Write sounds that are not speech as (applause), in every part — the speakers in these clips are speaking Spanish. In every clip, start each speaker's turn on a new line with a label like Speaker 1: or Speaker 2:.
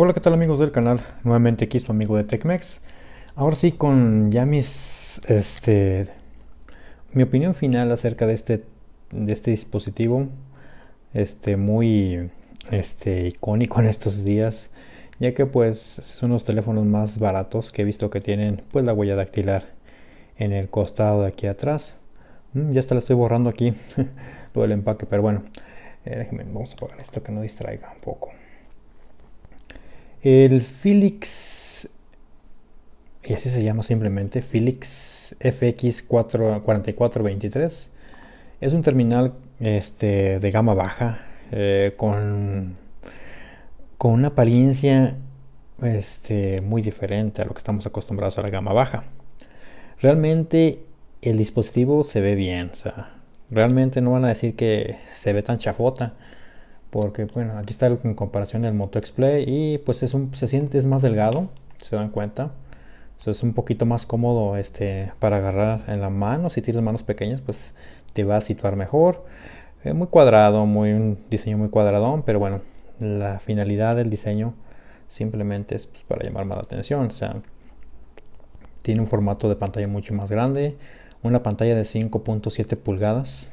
Speaker 1: Hola, ¿qué tal amigos del canal? Nuevamente aquí su amigo de TechMex. Ahora sí con ya mis este mi opinión final acerca de este de este dispositivo este muy este icónico en estos días, ya que pues son los teléfonos más baratos que he visto que tienen pues la huella dactilar en el costado de aquí atrás. Mm, ya hasta la estoy borrando aquí (laughs) lo del empaque, pero bueno, eh, déjenme vamos a poner esto que no distraiga un poco. El Felix, y así se llama simplemente, Felix FX4423, es un terminal este, de gama baja eh, con, una apariencia este, muy diferente a lo que estamos acostumbrados a la gama baja. Realmente el dispositivo se ve bien, o sea, realmente no van a decir que se ve tan chafota porque bueno aquí está en comparación el Moto X Play y pues es se siente es más delgado se dan cuenta es un poquito más cómodo este para agarrar en la mano si tienes manos pequeñas pues te va a situar mejor es eh, muy cuadrado muy un diseño muy cuadradón pero bueno la finalidad del diseño simplemente es pues, para llamar más la atención o sea tiene un formato de pantalla mucho más grande una pantalla de 5.7 pulgadas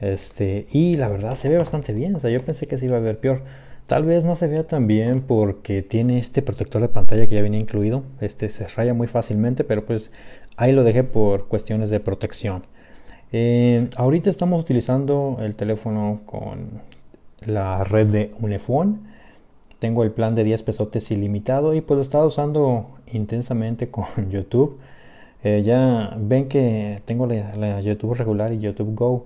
Speaker 1: este, y la verdad se ve bastante bien, o sea, yo pensé que se iba a ver peor. Tal vez no se vea tan bien porque tiene este protector de pantalla que ya viene incluido. Este se raya muy fácilmente, pero pues ahí lo dejé por cuestiones de protección. Eh, ahorita estamos utilizando el teléfono con la red de Unifone. Tengo el plan de 10 pesotes ilimitado y pues lo he estado usando intensamente con (laughs) YouTube. Eh, ya ven que tengo la YouTube regular y YouTube Go.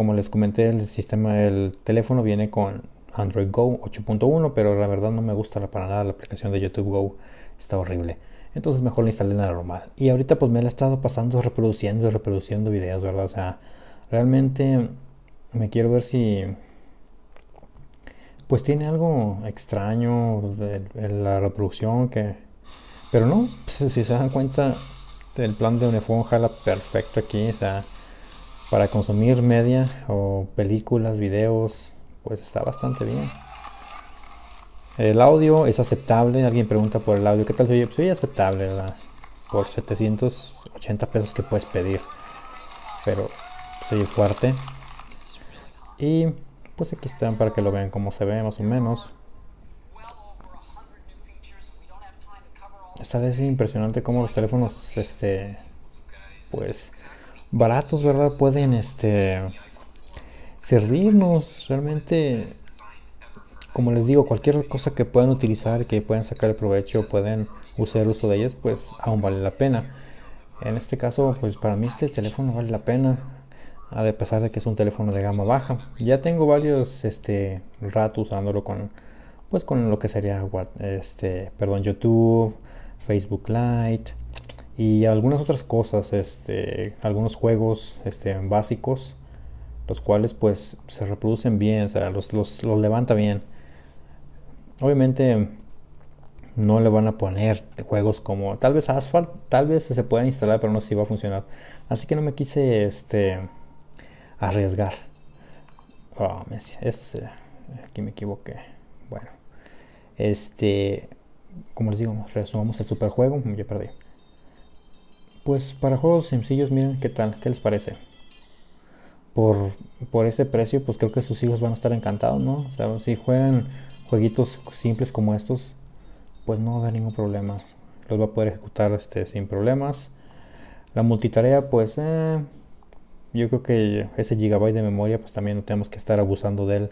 Speaker 1: Como les comenté, el sistema, del teléfono viene con Android Go 8.1, pero la verdad no me gusta para nada la aplicación de YouTube Go, está horrible. Entonces mejor la instalé en la normal. Y ahorita pues me la he estado pasando reproduciendo y reproduciendo videos, ¿verdad? O sea, realmente me quiero ver si pues tiene algo extraño en la reproducción que pero no si, se dan cuenta el plan de Unifone jala perfecto aquí o sea para consumir media o películas, videos, pues está bastante bien. El audio es aceptable. Alguien pregunta por el audio. ¿Qué tal se pues, aceptable, ¿verdad? Por 780 pesos que puedes pedir. Pero soy pues, fuerte. Y pues aquí están para que lo vean como se ve más o menos. Está es impresionante cómo los teléfonos, este, pues baratos, ¿verdad? Pueden este servirnos realmente como les digo, cualquier cosa que puedan utilizar, que puedan sacar el provecho, pueden usar uso de ellas, pues aún vale la pena. En este caso, pues para mí este teléfono vale la pena, a pesar de que es un teléfono de gama baja. Ya tengo varios este rato usándolo con pues con lo que sería este, perdón, YouTube, Facebook Lite, y algunas otras cosas, este, algunos juegos este, básicos, los cuales pues se reproducen bien, o sea, los, los, levanta bien. Obviamente no le van a poner juegos como tal vez Asphalt, tal vez se puedan instalar, pero no sé si va a funcionar. Así que no me quise este, arriesgar. Oh, eso aquí me equivoqué. Bueno, este, como les digo, resumamos el superjuego, ya perdí. Pues para juegos sencillos, miren qué tal, qué les parece. Por, por ese precio, pues creo que sus hijos van a estar encantados, ¿no? O sea, si juegan jueguitos simples como estos, pues no va a haber ningún problema. Los va a poder ejecutar este, sin problemas. La multitarea, pues eh, yo creo que ese gigabyte de memoria, pues también no tenemos que estar abusando de él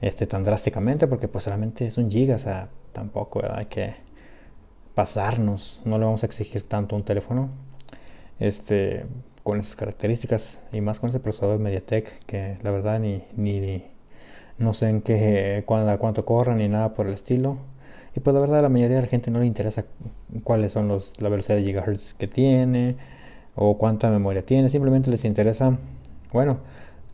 Speaker 1: este, tan drásticamente, porque pues realmente es un giga, o sea, tampoco, Hay que pasarnos, no le vamos a exigir tanto un teléfono este, con esas características y más con ese procesador MediaTek que la verdad ni, ni, no sé en qué cuánto, cuánto corran ni nada por el estilo y pues la verdad la mayoría de la gente no le interesa cuáles son los la velocidad de gigahertz que tiene o cuánta memoria tiene simplemente les interesa bueno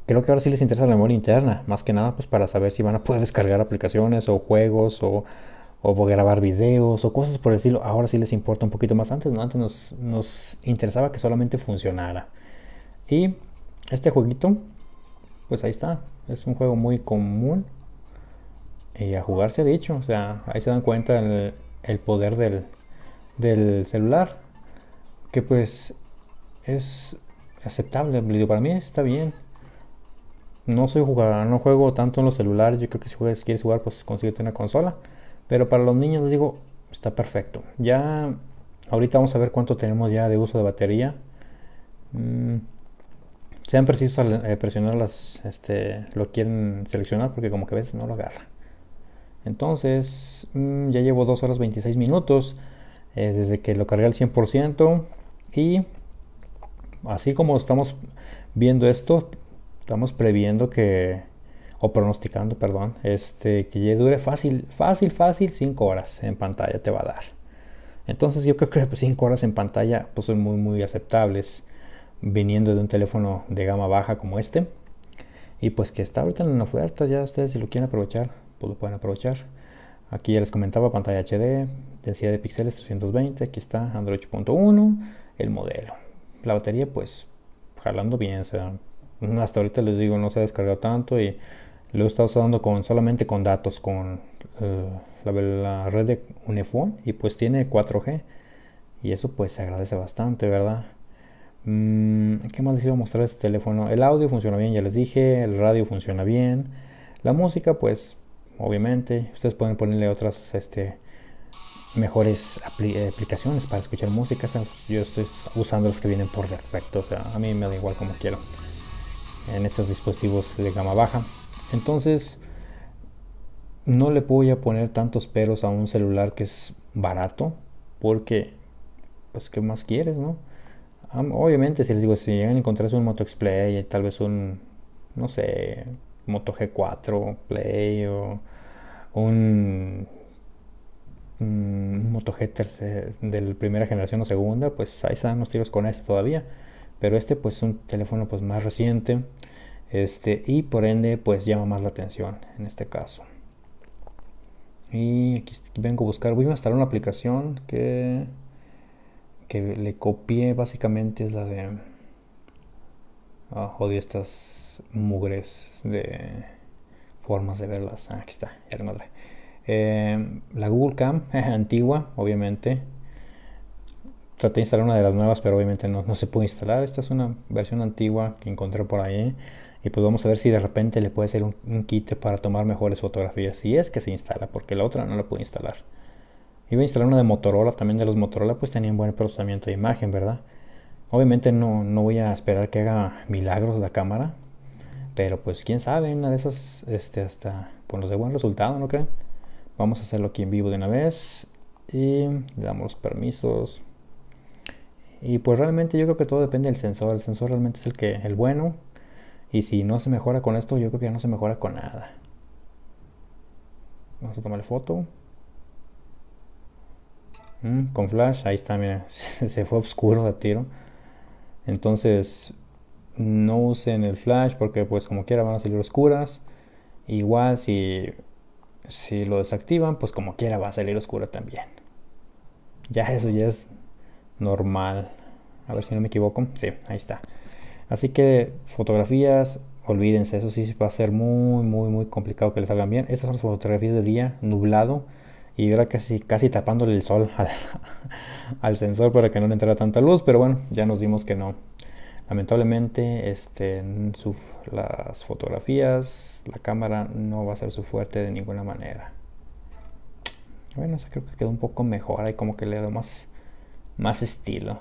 Speaker 1: creo que ahora sí les interesa la memoria interna más que nada pues para saber si van a poder descargar aplicaciones o juegos o o por grabar videos o cosas por el estilo, ahora sí les importa un poquito más. Antes, ¿no? Antes nos, nos interesaba que solamente funcionara. Y este jueguito, pues ahí está. Es un juego muy común. Y eh, a jugarse se ha dicho. O sea, ahí se dan cuenta el, poder del, celular. Que pues es aceptable. Para mí está bien. No soy jugador, no juego tanto en los celulares. Yo creo que si juegas, quieres jugar, pues consíguete una consola. Pero para los niños les digo, está perfecto. Ya ahorita vamos a ver cuánto tenemos ya de uso de batería. Mm, sean precisos al eh, presionar las, este, lo quieren seleccionar porque como que a veces no lo agarra. Entonces, mm, ya llevo 2 horas 26 minutos eh, desde que lo cargué al 100% y así como estamos viendo esto, estamos previendo que o pronosticando, perdón, este, que ya dure fácil, fácil, fácil 5 horas en pantalla te va a dar. Entonces yo creo que 5 pues, horas en pantalla pues, son muy, muy aceptables viniendo de un teléfono de gama baja como este. Y pues que está ahorita en la oferta, ya ustedes si lo quieren aprovechar, pues lo pueden aprovechar. Aquí ya les comentaba pantalla HD, densidad de píxeles 320, aquí está Android 8.1, el modelo. La batería pues jalando bien, o sea, hasta ahorita les digo no se ha descargado tanto y lo he estado usando con, solamente con datos, con eh, la, red de Unifone y pues tiene 4G. Y eso pues se agradece bastante, ¿verdad? Mm, ¿Qué más les iba a mostrar este teléfono? El audio funciona bien, ya les dije, el radio funciona bien. La música pues obviamente, ustedes pueden ponerle otras este, mejores aplicaciones para escuchar música. Yo estoy usando las que vienen por defecto, o sea, a mí me da igual como quiero en estos dispositivos de gama baja. Entonces, no le voy a poner tantos peros a un celular que es barato, porque, pues, ¿qué más quieres, no? Obviamente, si les digo, si llegan a encontrarse un Moto X Play, tal vez un, no sé, Moto G4 Play o un, Moto G de primera generación o segunda, pues ahí se dan unos tiros con este todavía. Pero este, pues, es un teléfono pues más reciente. Este, y por ende, pues llama más la atención en este caso. Y aquí vengo a buscar, voy a instalar una aplicación que, que le copié, básicamente es la de... Oh, estas mugres de formas de verlas. Ah, aquí está, ya la em, la Google Cam (laughs) antigua, obviamente. Traté de instalar una de las nuevas, pero obviamente no, no se pudo instalar. Esta es una versión antigua que encontré por ahí y pues vamos a ver si de repente le puede ser un, kit para tomar mejores fotografías, si es que se instala, porque la otra no la pude instalar. Iba a instalar una de Motorola, también de los Motorola pues tenían buen procesamiento de imagen, ¿verdad? Obviamente no, no voy a esperar que haga milagros la cámara, pero pues quién sabe, una de esas, este, hasta pues los de buen resultado, ¿no creen? Vamos a hacerlo aquí en vivo de una vez y le damos los permisos. Y pues realmente yo creo que todo depende del sensor, el sensor realmente es el que, el bueno, y si no se mejora con esto, yo creo que ya no se mejora con nada. Vamos a tomar foto. Mm, con flash, ahí está, mira, (laughs) se fue oscuro de tiro. Entonces, no usen el flash porque pues como quiera van a salir oscuras. Igual si, si lo desactivan, pues como quiera va a salir oscura también. Ya eso ya es normal. A ver si no me equivoco. Sí, ahí está. Así que fotografías, olvídense, eso sí va a ser muy, muy, muy complicado que les salgan bien. Estas son fotografías de día, nublado y ahora casi, casi tapándole el sol (laughs) al, sensor para que no le entrara tanta luz, pero bueno, ya nos dimos que no. Lamentablemente, este, las fotografías, la cámara no va a ser su fuerte de ninguna manera. Bueno, creo que quedó un poco mejor, ahí como que le da más, más estilo.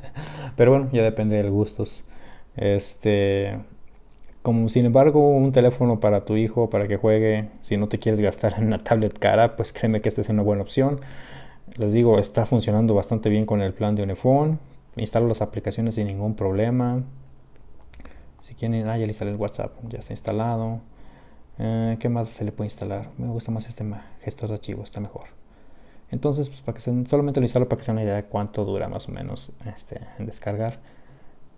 Speaker 1: (laughs) pero bueno, ya depende del gusto gustos. Este, como sin embargo, un teléfono para tu hijo para que juegue, si no te quieres gastar en una tablet cara, pues créeme que esta es una buena opción. Les digo, está funcionando bastante bien con el plan de Unifone. Instalo las aplicaciones sin ningún problema. Si quieren, ah, ya le instalé el WhatsApp, ya está instalado. Eh, ¿Qué más se le puede instalar? Me gusta más este gestor de archivo, está mejor. Entonces, pues, para que solamente lo instalo para que sea una idea de cuánto dura más o menos este, en descargar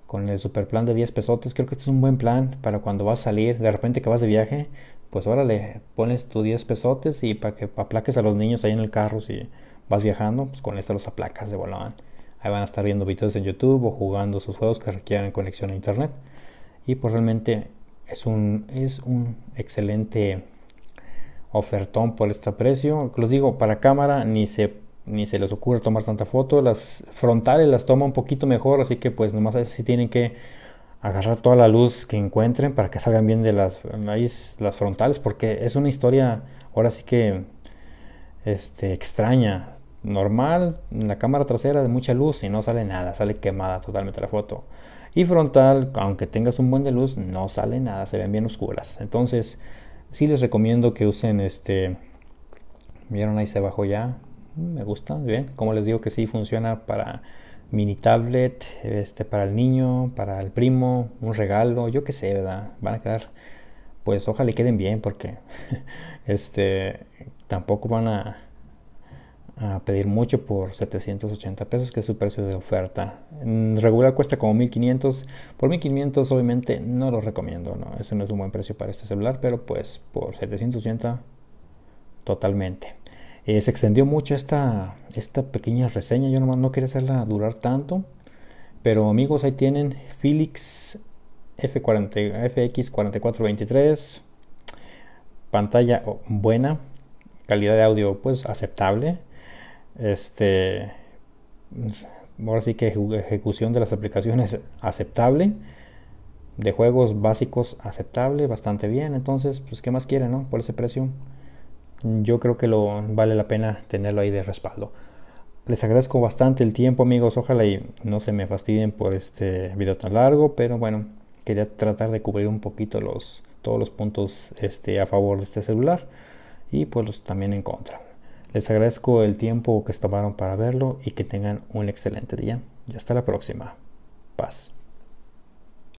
Speaker 1: con el super plan de 10 pesos, Creo que este es un buen plan para cuando vas a salir, de repente que vas de viaje, pues ahora le pones tus 10 pesos y para que aplaques a los niños ahí en el carro si vas viajando, pues con esto los aplacas de volada. Ahí van a estar viendo videos en YouTube o jugando sus juegos que requieran conexión a internet. Y pues realmente es un, es un excelente ofertón por este precio. Los digo, para cámara ni se ni se les ocurre tomar tanta foto. Las frontales las toma un poquito mejor, así que pues nomás así tienen que agarrar toda la luz que encuentren para que salgan bien de las, las frontales, porque es una historia ahora sí que este, extraña. Normal, la cámara trasera de mucha luz y no sale nada, sale quemada totalmente la foto. Y frontal, aunque tengas un buen de luz, no sale nada, se ven bien oscuras. Entonces, sí les recomiendo que usen este... Vieron ahí se bajó ya, me gusta, bien. Como les digo que sí funciona para mini tablet, este, para el niño, para el primo, un regalo, yo qué sé, ¿verdad? Van a quedar, pues ojalá queden bien porque (laughs) este, tampoco van a, a pedir mucho por 780 pesos, que es su precio de oferta. En mm, regular cuesta como 1500. Por 1500 obviamente no lo recomiendo, ¿no? Ese no es un buen precio para este celular, pero pues por 780 totalmente. Eh, se extendió mucho esta, esta pequeña reseña, yo no quería hacerla durar tanto, pero amigos, ahí tienen Felix F40, FX4423, pantalla oh, buena, calidad de audio pues aceptable, este, ahora sí que ejecución de las aplicaciones aceptable, de juegos básicos aceptable, bastante bien, entonces pues qué más quieren, Por ese precio yo creo que lo vale la pena tenerlo ahí de respaldo. Les agradezco bastante el tiempo, amigos. Ojalá y no se me fastidien por este video tan largo, pero bueno, quería tratar de cubrir un poquito los todos los puntos este, a favor de este celular y pues los también en contra. Les agradezco el tiempo que se tomaron para verlo y que tengan un excelente día. Y hasta la próxima. Paz.